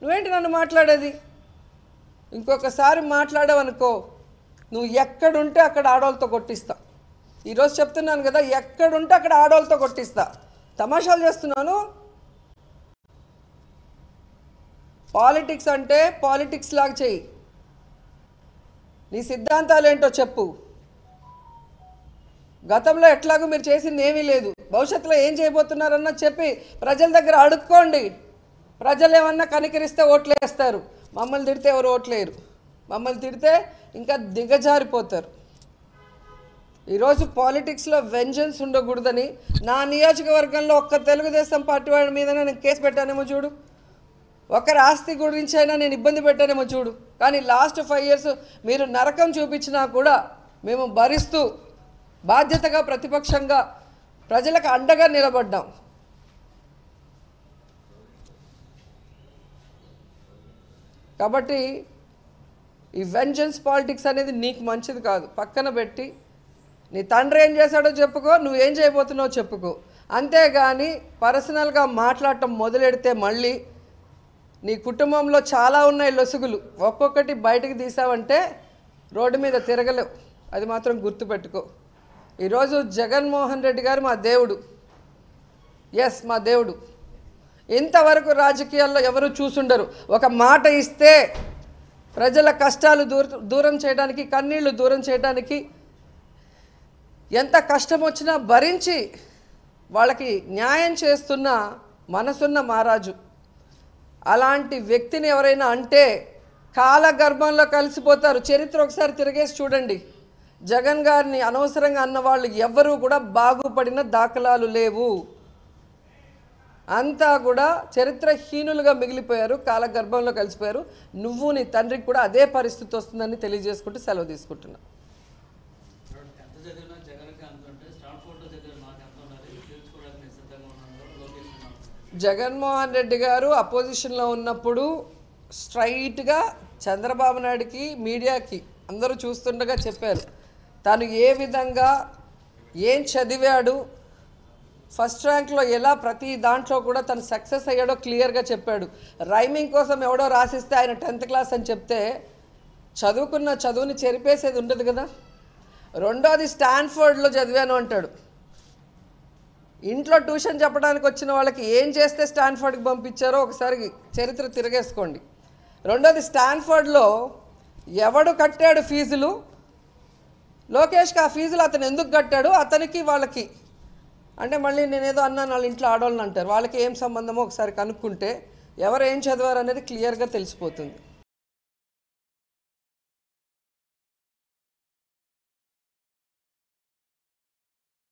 నువ్వేంటి నన్ను మాట్లాడేది ఇంకొకసారి మాట్లాడావనుకో నువ్వు ఎక్కడుంటే అక్కడ ఆడవాళ్ళతో కొట్టిస్తా ఈరోజు చెప్తున్నాను కదా ఎక్కడుంటే అక్కడ ఆడవాళ్ళతో కొట్టిస్తా తమాషాలు చేస్తున్నాను పాలిటిక్స్ అంటే పాలిటిక్స్ లాగా చెయ్యి నీ సిద్ధాంతాలు ఏంటో చెప్పు గతంలో ఎట్లాగో మీరు చేసింది ఏమీ లేదు భవిష్యత్తులో ఏం చేయబోతున్నారన్నా చెప్పి ప్రజల దగ్గర అడుక్కోండి ప్రజలు ఏమన్నా కనికరిస్తే వేస్తారు మమ్మల్ని తిడితే ఎవరు ఓట్లేరు మమ్మల్ని తిడితే ఇంకా దిగజారిపోతారు ఈరోజు పాలిటిక్స్లో వెంజన్స్ ఉండకూడదని నా నియోజకవర్గంలో ఒక్క తెలుగుదేశం పార్టీ వాడి మీద నేను కేసు పెట్టానేమో చూడు ఒకరి ఆస్తి గురించి అయినా నేను ఇబ్బంది పెట్టానేమో చూడు కానీ లాస్ట్ ఫైవ్ ఇయర్స్ మీరు నరకం చూపించినా కూడా మేము భరిస్తూ బాధ్యతగా ప్రతిపక్షంగా ప్రజలకు అండగా నిలబడ్డాం కాబట్టి ఈ వెంజన్స్ పాలిటిక్స్ అనేది నీకు మంచిది కాదు పక్కన పెట్టి నీ తండ్రి ఏం చేశాడో చెప్పుకో నువ్వేం చేయబోతున్నావో చెప్పుకో అంతేగాని పర్సనల్గా మాట్లాడటం మొదలెడితే మళ్ళీ నీ కుటుంబంలో చాలా ఉన్నాయి లొసుగులు ఒక్కొక్కటి బయటకు తీసావంటే రోడ్డు మీద తిరగలేవు అది మాత్రం గుర్తుపెట్టుకో ఈరోజు జగన్మోహన్ రెడ్డి గారు మా దేవుడు ఎస్ మా దేవుడు ఇంతవరకు రాజకీయాల్లో ఎవరు చూసుండరు ఒక మాట ఇస్తే ప్రజల కష్టాలు దూర దూరం చేయడానికి కన్నీళ్లు దూరం చేయడానికి ఎంత కష్టం వచ్చినా భరించి వాళ్ళకి న్యాయం చేస్తున్న మనసున్న మహారాజు అలాంటి వ్యక్తిని ఎవరైనా అంటే కాలగర్భంలో కలిసిపోతారు చరిత్ర ఒకసారి తిరిగేసి చూడండి జగన్ గారిని అనవసరంగా అన్న వాళ్ళు ఎవ్వరూ కూడా బాగుపడిన దాఖలాలు లేవు అంతా కూడా చరిత్రహీనులుగా మిగిలిపోయారు కాలగర్భంలో కలిసిపోయారు నువ్వు నీ తండ్రికి కూడా అదే పరిస్థితి వస్తుందని తెలియజేసుకుంటూ సెలవు తీసుకుంటున్నా జగన్మోహన్ రెడ్డి గారు అపోజిషన్లో ఉన్నప్పుడు స్ట్రైట్గా చంద్రబాబు నాయుడికి మీడియాకి అందరూ చూస్తుండగా చెప్పారు తను ఏ విధంగా ఏం చదివాడు ఫస్ట్ ర్యాంక్లో ఎలా ప్రతి దాంట్లో కూడా తను సక్సెస్ అయ్యాడో క్లియర్గా చెప్పాడు రైమింగ్ కోసం ఎవడో రాసిస్తే ఆయన టెన్త్ క్లాస్ అని చెప్తే చదువుకున్న చదువుని చెరిపేసేది ఉండదు కదా రెండోది స్టాన్ఫర్డ్లో చదివాను అంటాడు ఇంట్లో ట్యూషన్ చెప్పడానికి వచ్చిన వాళ్ళకి ఏం చేస్తే స్టాన్ఫర్డ్కి పంపించారో ఒకసారి చరిత్ర తిరగేసుకోండి రెండోది స్టాన్ఫర్డ్లో ఎవడు కట్టాడు ఫీజులు లోకేష్కి ఆ ఫీజులు అతను ఎందుకు కట్టాడు అతనికి వాళ్ళకి అంటే మళ్ళీ నేనేదో అన్నా వాళ్ళ ఇంట్లో ఆడవాళ్ళని అంటారు వాళ్ళకి ఏం సంబంధమో ఒకసారి కనుక్కుంటే ఎవరు ఏం చదివారు అనేది క్లియర్గా తెలిసిపోతుంది